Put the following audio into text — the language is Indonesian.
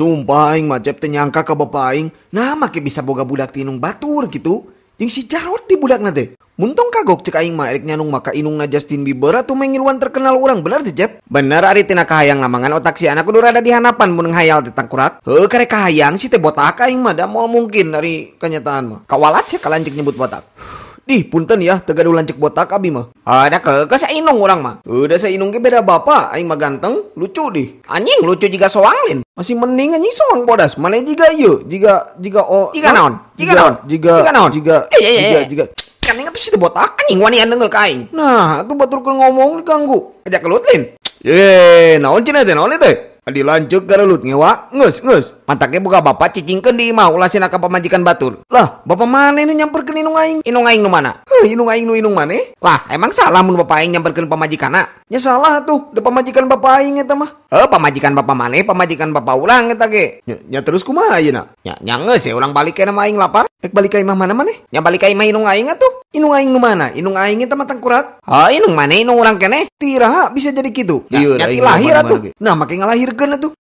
Sumpah aing mah teh nyangka ka bapa nah make bisa boga budak tinung batur gitu. Yang si Jarot di budak nate. Muntung kagok cek aing mah erik nyanung maka inung na Justin Bieber mengiluan terkenal orang bener teh Jep. Bener ari tina kahayang lamangan otak si anak udah rada di hanapan mun hayal tentang tangkurak. Heuh karek kahayang si teh botak aing mah da mau mungkin dari kenyataan mah. Kawalat sih kalian nyebut botak. Ih, punten ya, tegaduh lancek botak abi mah. Ada ke, ke inung orang mah. Udah eh, inung ke beda bapak, aing mah ganteng, lucu dih. Anjing, lucu jika soang lin. Masih mending anjing soang bodas, mana jika iyo jika, jika oh. Jika naon, jika naon, jika, jika naon, jika, eh, eh, jika, jika. Kan ingat tuh si botak, anjing wani andengel kain. Nah, tuh batur ke ngomong diganggu. Ajak kelut lin. Yeay, naon cina teh, naon teh. Kan dilanjut ke lelut ngewa ngus ngus mantaknya buka bapak cicingkan di imah ulasin akan pemajikan batur lah bapak mana ini nyamperkan inung aing inung aing nu mana eh, inung aing nu inung mana lah emang salah mun bapak aing nyamperkan pemajikan na ya salah tuh de pemajikan bapak aing eta mah Eh pemajikan bapak mana pemajikan bapak ulang kita ge nya, nya terus kumaha aja nya nya sih orang ya, ulang balik ke nama aing lapar rek balik ke imah mana maneh nya balik ke imah inung aing atuh inung aing mana inung aing itu matang tangkurak ha inung mana inung orang kene? tiraha bisa jadi gitu? ieu ya, lahir atuh nah makin ngelahirkan atuh